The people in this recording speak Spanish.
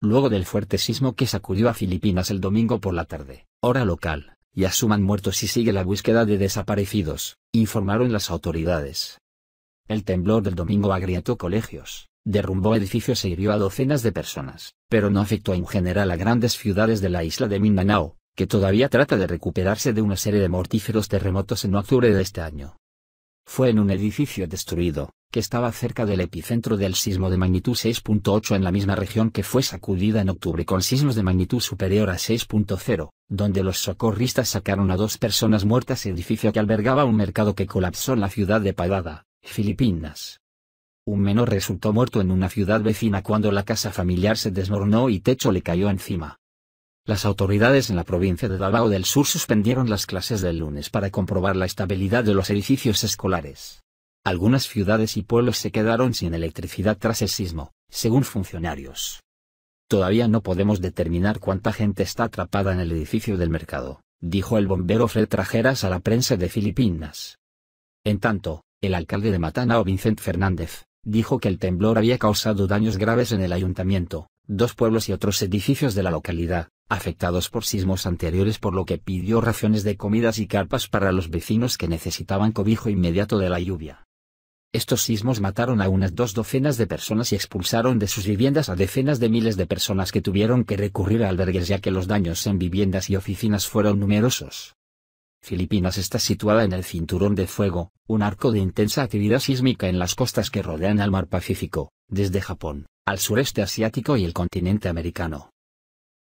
luego del fuerte sismo que sacudió a Filipinas el domingo por la tarde, hora local, y asuman muertos y sigue la búsqueda de desaparecidos, informaron las autoridades. El temblor del domingo agrietó colegios, derrumbó edificios e hirió a docenas de personas, pero no afectó en general a grandes ciudades de la isla de Mindanao, que todavía trata de recuperarse de una serie de mortíferos terremotos en octubre de este año. Fue en un edificio destruido, que estaba cerca del epicentro del sismo de magnitud 6.8 en la misma región que fue sacudida en octubre con sismos de magnitud superior a 6.0, donde los socorristas sacaron a dos personas muertas edificio que albergaba un mercado que colapsó en la ciudad de Padada, Filipinas. Un menor resultó muerto en una ciudad vecina cuando la casa familiar se desmoronó y techo le cayó encima. Las autoridades en la provincia de Davao del Sur suspendieron las clases del lunes para comprobar la estabilidad de los edificios escolares. Algunas ciudades y pueblos se quedaron sin electricidad tras el sismo, según funcionarios. Todavía no podemos determinar cuánta gente está atrapada en el edificio del mercado, dijo el bombero Fred Trajeras a la prensa de Filipinas. En tanto, el alcalde de Matanao Vincent Fernández, dijo que el temblor había causado daños graves en el ayuntamiento, dos pueblos y otros edificios de la localidad, afectados por sismos anteriores por lo que pidió raciones de comidas y carpas para los vecinos que necesitaban cobijo inmediato de la lluvia. Estos sismos mataron a unas dos docenas de personas y expulsaron de sus viviendas a decenas de miles de personas que tuvieron que recurrir a albergues ya que los daños en viviendas y oficinas fueron numerosos. Filipinas está situada en el Cinturón de Fuego, un arco de intensa actividad sísmica en las costas que rodean al Mar Pacífico, desde Japón, al sureste asiático y el continente americano.